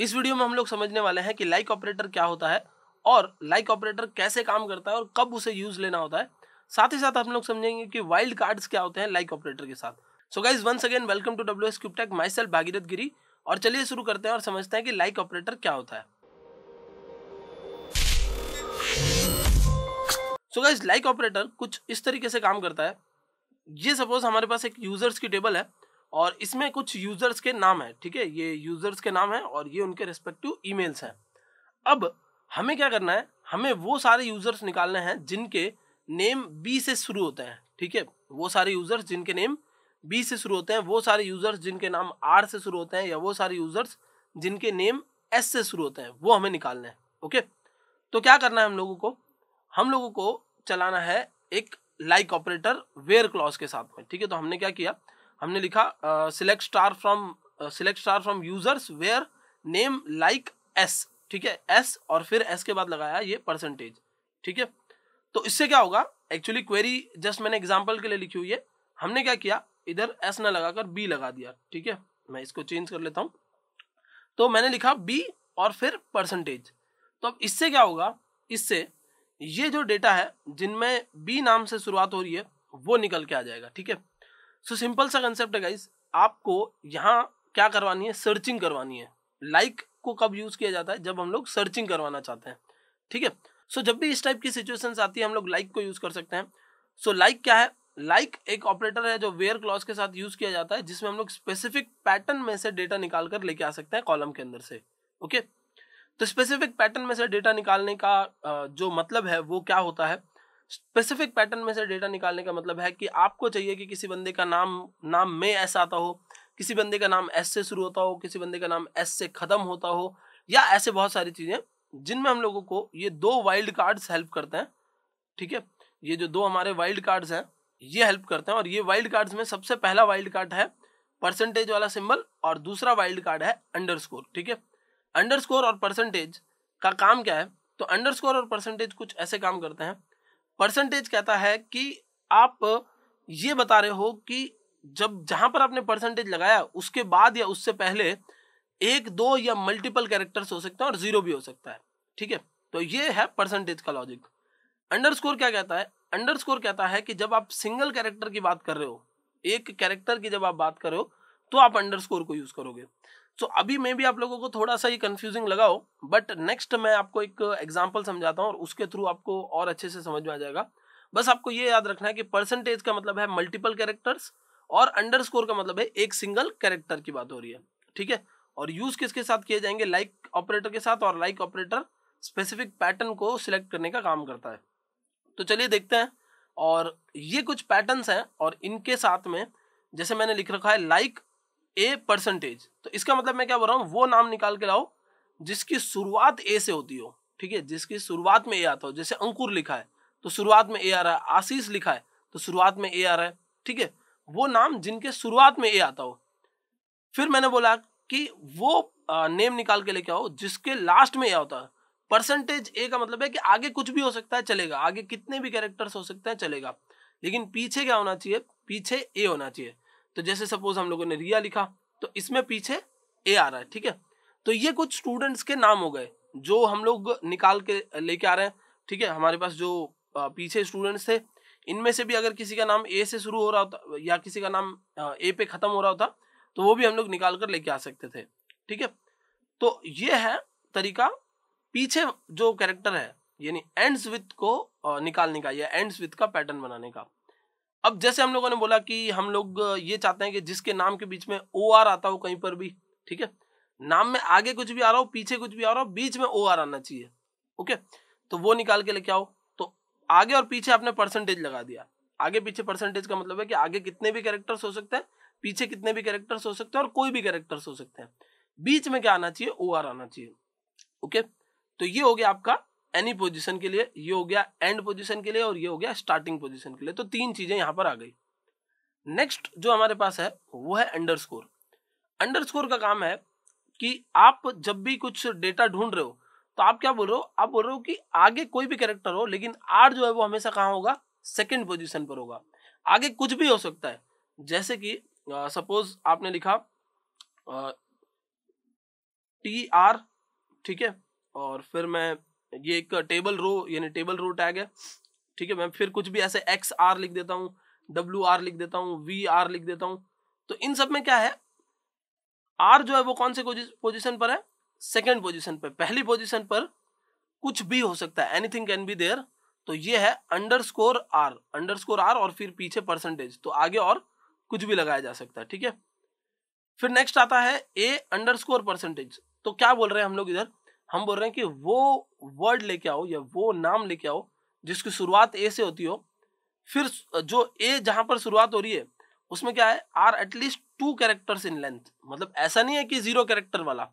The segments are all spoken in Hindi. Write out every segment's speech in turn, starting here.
इस वीडियो में हम लोग समझने वाले हैं कि लाइक ऑपरेटर क्या होता है और लाइक ऑपरेटर कैसे काम करता है और कब उसे यूज लेना होता है साथ ही साथ हम लोग समझेंगे कि वाइल्ड कार्ड्स क्या होते हैं लाइक ऑपरेटर के साथ so guys once again welcome to W S cube tech myself Bhagirath Giri और चलिए शुरू करते हैं और समझते हैं कि लाइक ऑपरेटर क्या होता है सो गाइज लाइक ऑपरेटर कुछ इस तरीके से काम करता है ये सपोज हमारे पास एक यूजर्स की टेबल है और इसमें कुछ यूजर्स के नाम है ठीक है ये यूजर्स के नाम है और ये उनके रेस्पेक्टिव ईमेल्स हैं अब हमें क्या करना है हमें वो सारे यूजर्स निकालने हैं जिनके नेम बी से शुरू होते हैं ठीक है वो सारे यूजर्स जिनके नेम बी से शुरू होते हैं वो सारे यूजर्स जिनके नाम आर से शुरू होते हैं या वो सारे यूजर्स जिनके नेम एस से शुरू होते हैं वो हमें निकालना है ओके तो क्या करना है हम लोगों को हम लोगों को चलाना है एक लाइक ऑपरेटर वेयर क्लॉज के साथ में ठीक है तो हमने क्या किया हमने लिखा select star from select star from users where name like S ठीक है एस और फिर एस के बाद लगाया ये परसेंटेज ठीक है तो इससे क्या होगा एक्चुअली क्वेरी जस्ट मैंने एग्जाम्पल के लिए लिखी हुई है हमने क्या किया इधर एस ना लगाकर बी लगा दिया ठीक है मैं इसको चेंज कर लेता हूँ तो मैंने लिखा बी और फिर परसेंटेज तो अब इससे क्या होगा इससे ये जो डेटा है जिनमें बी नाम से शुरुआत हो रही है वो निकल के आ जाएगा ठीक है सो सिंपल सा कंसेप्ट है गाइज आपको यहाँ क्या करवानी है सर्चिंग करवानी है लाइक like को कब यूज किया जाता है जब हम लोग सर्चिंग करवाना चाहते हैं ठीक है सो जब भी इस टाइप की सिचुएशन आती है हम लोग लाइक like को यूज कर सकते हैं सो so, लाइक like क्या है लाइक like एक ऑपरेटर है जो वेयर क्लॉज के साथ यूज किया जाता है जिसमें हम लोग स्पेसिफिक पैटर्न में से डेटा निकाल कर लेके आ सकते हैं कॉलम के अंदर से ओके okay? तो स्पेसिफिक पैटर्न में से डेटा निकालने का जो मतलब है वो क्या होता है स्पेसिफिक पैटर्न में से डेटा निकालने का मतलब है कि आपको चाहिए कि किसी बंदे का नाम नाम में ऐसा आता हो किसी बंदे का नाम एस से शुरू होता हो किसी बंदे का नाम एस से ख़त्म होता हो या ऐसे बहुत सारी चीज़ें जिनमें हम लोगों को ये दो वाइल्ड कार्ड्स हेल्प करते हैं ठीक है ये जो दो हमारे वाइल्ड कार्ड्स हैं ये हेल्प करते हैं और ये वाइल्ड कार्ड्स में सबसे पहला वाइल्ड कार्ड है परसेंटेज वाला सिंबल और दूसरा वाइल्ड कार्ड है अंडरस्कोर ठीक है अंडरस्कोर और परसेंटेज का काम क्या है तो अंडरस्कोर और परसेंटेज कुछ ऐसे काम करते हैं परसेंटेज कहता है कि आप ये बता रहे हो कि जब जहां पर आपने परसेंटेज लगाया उसके बाद या उससे पहले एक दो या मल्टीपल कैरेक्टर्स हो सकते हैं और जीरो भी हो सकता है ठीक है तो ये है परसेंटेज का लॉजिक अंडरस्कोर क्या कहता है अंडरस्कोर कहता है कि जब आप सिंगल कैरेक्टर की बात कर रहे हो एक कैरेक्टर की जब आप बात कर रहे हो तो आप अंडरस्कोर को यूज करोगे सो तो so, अभी मे भी आप लोगों को थोड़ा सा ये कंफ्यूजिंग हो बट नेक्स्ट मैं आपको एक एग्जाम्पल समझाता हूँ और उसके थ्रू आपको और अच्छे से समझ में आ जाएगा बस आपको ये याद रखना है कि परसेंटेज का मतलब है मल्टीपल कैरेक्टर्स और अंडर का मतलब है एक सिंगल कैरेक्टर की बात हो रही है ठीक है और यूज किसके साथ किए जाएंगे लाइक like ऑपरेटर के साथ और like like operator specific pattern को सिलेक्ट करने का काम करता है तो चलिए देखते हैं और ये कुछ पैटर्न्स हैं और इनके साथ में जैसे मैंने लिख रखा है लाइक like ए परसेंटेज तो इसका मतलब मैं क्या बोल रहा हूँ वो नाम निकाल के लाओ जिसकी शुरुआत ए से होती हो ठीक है जिसकी शुरुआत में ए आता हो जैसे अंकुर लिखा है तो शुरुआत में ए आ रहा है आशीष लिखा है तो शुरुआत में ए आ रहा है ठीक है वो नाम जिनके शुरुआत में ए आता हो फिर मैंने बोला कि वो नेम निकाल के लेके आओ जिसके लास्ट में ए होता है परसेंटेज ए का मतलब है कि आगे कुछ भी हो सकता है चलेगा आगे कितने भी कैरेक्टर्स हो सकते हैं चलेगा लेकिन पीछे क्या होना चाहिए पीछे ए होना चाहिए तो जैसे सपोज हम लोगों ने रिया लिखा तो इसमें पीछे ए आ रहा है ठीक है तो ये कुछ स्टूडेंट्स के नाम हो गए जो हम लोग निकाल के लेके आ रहे हैं ठीक है हमारे पास जो पीछे स्टूडेंट्स थे इनमें से भी अगर किसी का नाम ए से शुरू हो रहा होता या किसी का नाम ए पे ख़त्म हो रहा होता तो वो भी हम लोग निकाल कर लेके आ सकते थे ठीक है तो ये है तरीका पीछे जो कैरेक्टर है यानी एंड्स विथ को निकालने का या एंड्स विथ का पैटर्न बनाने का अब जैसे हम लोगों ने बोला कि हम लोग ये चाहते हैं कि जिसके नाम के बीच में ओ आर आता हो कहीं पर भी ठीक है नाम में आगे कुछ भी आ रहा हो पीछे कुछ भी आ रहा हो बीच में ओ आर आना चाहिए ओके तो वो निकाल के लेके आओ तो आगे और पीछे आपने परसेंटेज लगा दिया आगे पीछे परसेंटेज का मतलब है कि आगे कितने भी कैरेक्टर्स हो सकते हैं पीछे कितने भी कैरेक्टर्स हो सकते हैं और कोई भी कैरेक्टर्स हो सकते हैं बीच में क्या आना चाहिए ओ आर आना चाहिए ओके तो ये हो गया आपका एनी पोजिशन के लिए ये हो गया एंड पोजिशन के लिए और ये हो गया स्टार्टिंग पोजिशन के लिए तो तीन चीजें यहाँ पर आ गई नेक्स्ट जो हमारे पास है वो है अंडर स्कोर अंडर स्कोर का काम है कि आप जब भी कुछ डेटा ढूंढ रहे हो तो आप क्या बोल रहे हो आप बोल रहे हो कि आगे कोई भी कैरेक्टर हो लेकिन आर जो है वो हमेशा कहाँ होगा सेकेंड पोजिशन पर होगा आगे कुछ भी हो सकता है जैसे कि सपोज आपने लिखा टी आर ठीक है और फिर मैं ये एक टेबल रो यानी टेबल रो टैग है ठीक है मैं फिर कुछ भी ऐसे एक्स आर लिख देता हूँ डब्ल्यू आर लिख देता हूँ वी आर लिख देता हूँ तो इन सब में क्या है आर जो है वो कौन से पोजिशन पर है सेकेंड पोजिशन पर पहली पोजिशन पर कुछ भी हो सकता है एनीथिंग कैन बी देयर तो ये है underscore R underscore R और फिर पीछे परसेंटेज तो आगे और कुछ भी लगाया जा सकता है ठीक है फिर नेक्स्ट आता है ए अंडर स्कोर परसेंटेज तो क्या बोल रहे हैं हम लोग इधर हम बोल रहे हैं कि वो वर्ड लेके आओ या वो नाम लेके आओ जिसकी शुरुआत ए से होती हो फिर जो ए जहां पर शुरुआत हो रही है उसमें क्या है R at least two characters in length मतलब ऐसा नहीं है कि जीरो कैरेक्टर वाला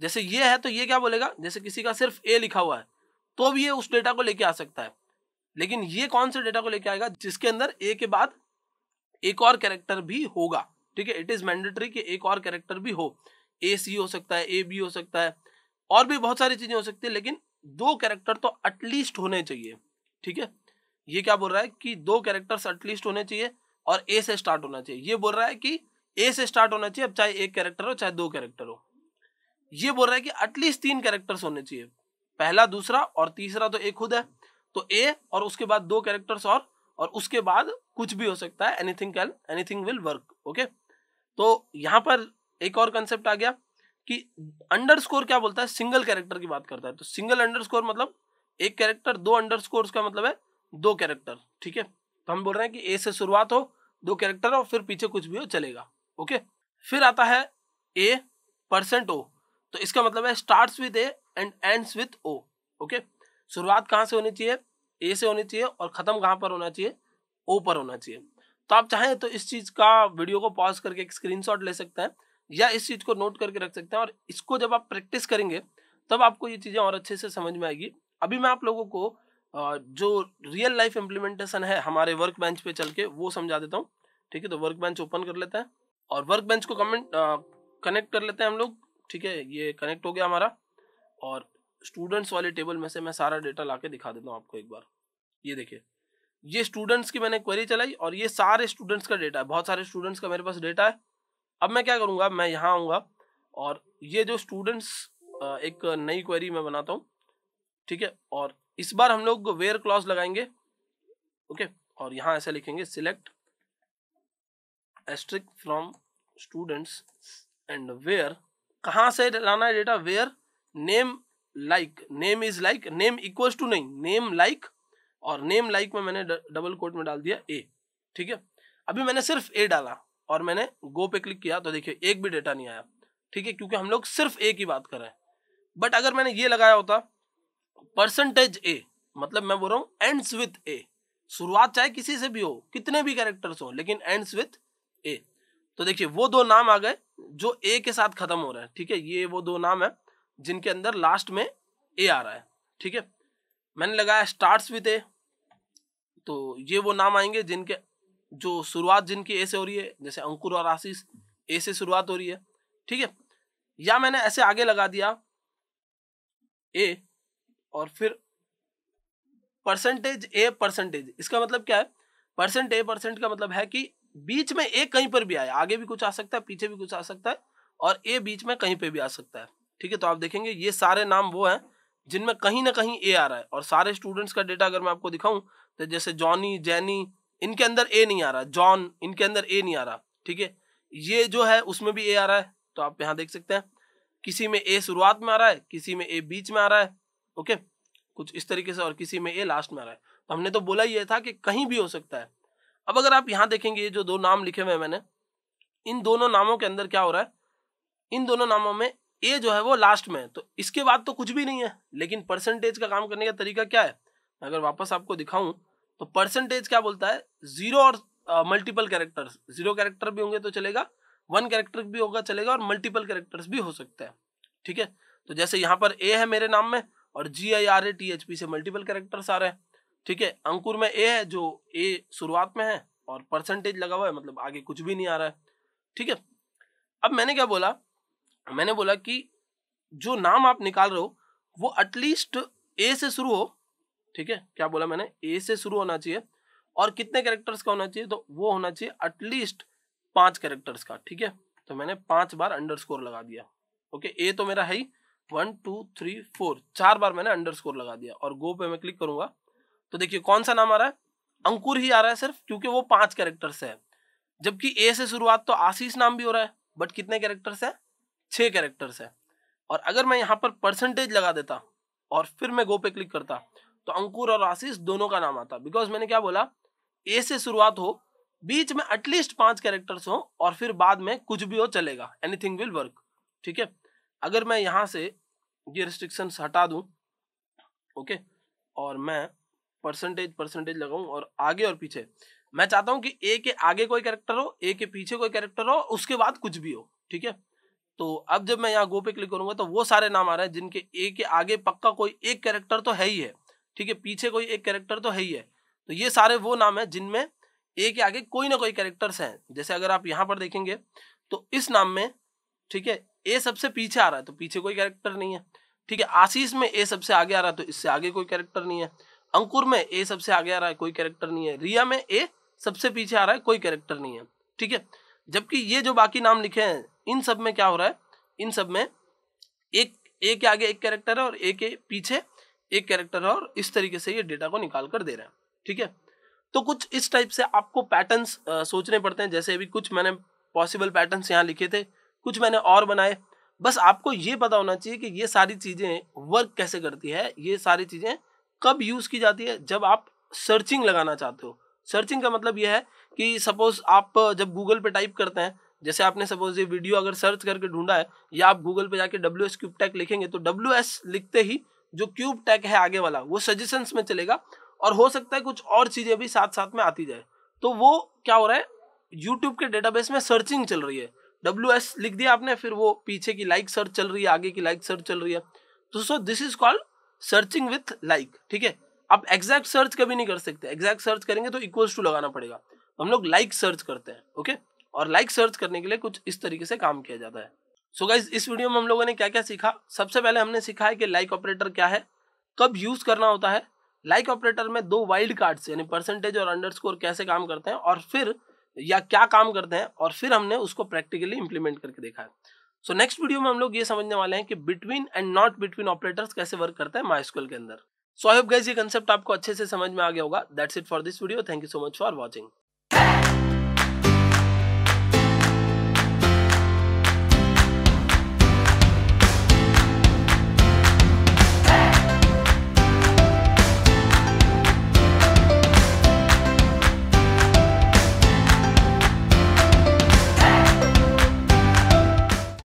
जैसे ये है तो ये क्या बोलेगा जैसे किसी का सिर्फ ए लिखा हुआ है तो भी ये उस डेटा को लेके आ सकता है लेकिन ये कौन से डेटा को लेके आएगा जिसके अंदर ए के बाद एक और कैरेक्टर भी होगा ठीक है इट इज मैंडेटरी कि एक और कैरेक्टर भी हो ए सी हो सकता है ए बी हो सकता है और भी बहुत सारी चीजें हो सकती है लेकिन दो कैरेक्टर तो एटलीस्ट होने चाहिए ठीक है ये क्या बोल रहा है कि दो कैरेक्टर्स एटलीस्ट होने चाहिए और ए से स्टार्ट होना चाहिए ये बोल रहा है कि ए से स्टार्ट होना चाहिए अब चाहे एक कैरेक्टर हो चाहे दो कैरेक्टर हो ये बोल रहा है कि एटलीस्ट तीन कैरेक्टर्स होने चाहिए पहला दूसरा और तीसरा तो एक खुद है तो ए और उसके बाद दो कैरेक्टर्स और और उसके बाद कुछ भी हो सकता है anything can anything will work okay तो यहाँ पर एक और कंसेप्ट आ गया कि अंडरस्कोर क्या बोलता है सिंगल कैरेक्टर की बात करता है तो सिंगल अंडरस्कोर मतलब एक कैरेक्टर दो अंडरस्कोर का मतलब है दो कैरेक्टर ठीक है तो हम बोल रहे हैं कि ए से शुरुआत हो दो कैरेक्टर हो फिर पीछे कुछ भी हो चलेगा ओके फिर आता है ए परसेंट ओ तो इसका मतलब है start with A and ends with O okay शुरुआत कहाँ से होनी चाहिए ए से होनी चाहिए और ख़त्म कहाँ पर होना चाहिए ओ पर होना चाहिए तो आप चाहें तो इस चीज़ का वीडियो को पॉज करके एक स्क्रीनशॉट ले सकते हैं या इस चीज़ को नोट करके रख सकते हैं और इसको जब आप प्रैक्टिस करेंगे तब आपको ये चीज़ें और अच्छे से समझ में आएगी अभी मैं आप लोगों को जो रियल लाइफ इम्प्लीमेंटेशन है हमारे वर्क बेंच पे चल के वो समझा देता हूँ ठीक है तो वर्क बेंच ओपन कर लेते हैं और वर्क बेंच को कमेंट कनेक्ट कर लेते हैं हम लोग ठीक है ये कनेक्ट हो गया हमारा और स्टूडेंट्स वाले टेबल में से मैं सारा डेटा ला दिखा देता हूँ आपको एक बार ये देखिए ये स्टूडेंट्स की मैंने क्वेरी चलाई और ये सारे स्टूडेंट्स का डेटा है बहुत सारे स्टूडेंट्स का मेरे पास डेटा है अब मैं क्या करूँगा मैं यहाँ आऊँगा और ये जो स्टूडेंट्स एक नई क्वेरी मैं बनाता हूँ ठीक है और इस बार हम लोग वेयर क्लॉज लगाएंगे ओके और यहाँ ऐसे लिखेंगे select asterisk from students and where कहाँ से लाना है data where name like name is like name equals to नहीं नेम लाइक like, और नेम लाइक like में मैंने डबल कोट में डाल दिया ए ठीक है अभी मैंने सिर्फ ए डाला और मैंने गो पे क्लिक किया तो देखिए एक भी डेटा नहीं आया ठीक है क्योंकि हम लोग सिर्फ ए की बात कर रहे हैं बट अगर मैंने ये लगाया होता परसेंटेज ए मतलब मैं बोल रहा हूँ एंड्स विथ ए शुरुआत चाहे किसी से भी हो कितने भी कैरेक्टर्स हो लेकिन एंड्स विथ ए तो देखिए वो दो नाम आ गए जो ए के साथ खत्म हो रहे हैं ठीक है ये वो दो नाम है जिनके अंदर लास्ट में ए आ रहा है ठीक है मैंने लगाया स्टार्ट्स विथ ए तो ये वो नाम आएंगे जिनके जो शुरुआत जिनकी ऐसे से हो रही है जैसे अंकुर और आशीष ए से शुरुआत हो रही है ठीक है या मैंने ऐसे आगे लगा दिया ए और फिर परसेंटेज ए परसेंटेज इसका मतलब क्या है परसेंट ए परसेंट का मतलब है कि बीच में ए कहीं पर भी आए आगे भी कुछ आ सकता है पीछे भी कुछ आ सकता है और ए बीच में कहीं पे भी आ सकता है ठीक है तो आप देखेंगे ये सारे नाम वो हैं जिनमें कहीं ना कहीं ए आ रहा है और सारे स्टूडेंट्स का डेटा अगर मैं आपको दिखाऊं तो जैसे जॉनी जैनी इनके अंदर ए नहीं आ रहा जॉन इनके अंदर ए नहीं आ रहा ठीक है ये जो है उसमें भी ए आ रहा है तो आप यहाँ देख सकते हैं किसी में ए शुरुआत में आ रहा है किसी में ए बीच में आ रहा है ओके कुछ इस तरीके से और किसी में ए लास्ट में आ रहा है तो हमने तो बोला ये था कि कहीं भी हो सकता है अब अगर आप यहाँ देखेंगे ये जो दो नाम लिखे हुए हैं मैंने इन दोनों नामों के अंदर क्या हो रहा है इन दोनों नामों में ए जो है वो लास्ट में है तो इसके बाद तो कुछ भी नहीं है लेकिन परसेंटेज का काम करने का तरीका क्या है अगर वापस आपको दिखाऊं तो परसेंटेज क्या बोलता है जीरो और मल्टीपल कैरेक्टर्स जीरो कैरेक्टर भी होंगे तो चलेगा वन कैरेक्टर भी होगा चलेगा और मल्टीपल कैरेक्टर्स भी हो सकते हैं ठीक है तो जैसे यहाँ पर ए है मेरे नाम में और G I R A T H P से मल्टीपल कैरेक्टर्स आ रहे हैं ठीक है अंकुर में ए है जो ए शुरुआत में है और परसेंटेज लगा हुआ है मतलब आगे कुछ भी नहीं आ रहा है ठीक है अब मैंने क्या बोला मैंने बोला कि जो नाम आप निकाल रहे हो वो एटलीस्ट ए से शुरू हो ठीक है क्या बोला मैंने ए से शुरू होना चाहिए और कितने कैरेक्टर्स का होना चाहिए तो वो होना चाहिए एटलीस्ट पांच कैरेक्टर्स का ठीक है तो मैंने पांच बार अंडरस्कोर लगा दिया ओके ए तो मेरा है ही वन टू थ्री फोर चार बार मैंने अंडरस्कोर लगा दिया और गो पे मैं क्लिक करूंगा तो देखिए कौन सा नाम आ रहा है अंकुर ही आ रहा है सिर्फ क्योंकि वो पांच कैरेक्टर्स है जबकि ए से शुरुआत तो आशीष नाम भी हो रहा है बट कितने कैरेक्टर्स है छह कैरेक्टर्स है और अगर मैं यहाँ पर परसेंटेज लगा देता और फिर मैं गो पे क्लिक करता तो अंकुर और आशीष दोनों का नाम आता बिकॉज मैंने क्या बोला ए से शुरुआत हो बीच में एटलीस्ट पांच कैरेक्टर्स हो और फिर बाद में कुछ भी हो चलेगा एनीथिंग विल वर्क ठीक है अगर मैं यहाँ से ये रिस्ट्रिक्शन हटा दूँ ओके और मैं परसेंटेज परसेंटेज लगाऊँ और आगे और पीछे मैं चाहता हूँ कि ए के आगे कोई कैरेक्टर हो ए के पीछे कोई कैरेक्टर हो उसके बाद कुछ भी हो ठीक है तो अब जब मैं यहाँ गो पे क्लिक करूंगा तो वो सारे नाम आ रहे हैं जिनके ए के आगे पक्का कोई एक कैरेक्टर तो है ही है ठीक है पीछे कोई एक कैरेक्टर तो है ही है तो ये सारे वो नाम है जिनमें ए के आगे कोई ना कोई कैरेक्टर्स हैं जैसे अगर आप यहाँ पर देखेंगे तो इस नाम में ठीक है ए सबसे पीछे आ रहा है तो पीछे कोई कैरेक्टर नहीं है ठीक है आशीष में ए सबसे आगे आ रहा है तो इससे आगे कोई कैरेक्टर नहीं है अंकुर में ए सबसे आगे आ रहा है कोई कैरेक्टर नहीं है रिया में ए सबसे पीछे आ रहा है कोई कैरेक्टर नहीं है ठीक है जबकि ये जो बाकी नाम लिखे हैं इन सब में क्या हो रहा है इन सब में एक ए के आगे एक कैरेक्टर है और ए के पीछे एक कैरेक्टर और इस तरीके से ये डेटा को निकाल कर दे रहे हैं ठीक है तो कुछ इस टाइप से आपको पैटर्न सोचने पड़ते हैं जैसे अभी कुछ मैंने पॉसिबल पैटर्न यहाँ लिखे थे कुछ मैंने और बनाए बस आपको ये पता होना चाहिए कि ये सारी चीज़ें वर्क कैसे करती है ये सारी चीज़ें कब यूज़ की जाती है जब आप सर्चिंग लगाना चाहते हो सर्चिंग का मतलब यह है कि सपोज आप जब गूगल पे टाइप करते हैं जैसे आपने सपोज ये वीडियो अगर सर्च करके ढूंढा है या आप गूगल पे जाके डब्ल्यू एस क्यूबटेक लिखेंगे तो डब्ल्यू एस लिखते ही जो क्यूब टैग है आगे वाला वो सजेशन में चलेगा और हो सकता है कुछ और चीज़ें भी साथ साथ में आती जाए तो वो क्या हो रहा है यूट्यूब के डेटाबेस में सर्चिंग चल रही है डब्ल्यू एस लिख दिया आपने फिर वो पीछे की लाइक सर्च चल रही है आगे की लाइक सर्च चल रही है तो so this is called searching with like ठीक है आप एग्जैक्ट सर्च कभी नहीं कर सकते एग्जैक्ट सर्च करेंगे तो इक्वल्स टू लगाना पड़ेगा हम लोग लाइक सर्च करते हैं ओके और लाइक सर्च करने के लिए कुछ इस तरीके से काम किया जाता है सो so गाइज इस वीडियो में हम लोगों ने क्या क्या सीखा सबसे पहले हमने सीखा है कि लाइक ऑपरेटर क्या है कब यूज करना होता है लाइक ऑपरेटर में दो वाइल्ड कार्ड्स यानी परसेंटेज और अंडरस्कोर कैसे काम करते हैं और फिर या क्या काम करते हैं और फिर हमने उसको प्रैक्टिकली इंप्लीमेंट करके देखा है सो नेक्स्ट वीडियो में हम लोग ये समझने वाले हैं कि between and not between operators कैसे वर्क करते हैं माइस्कूल के अंदर सो आई होप गाइज ये कंसेप्ट आपको अच्छे से समझ में आ गया होगा that's it for this video thank you so much for watching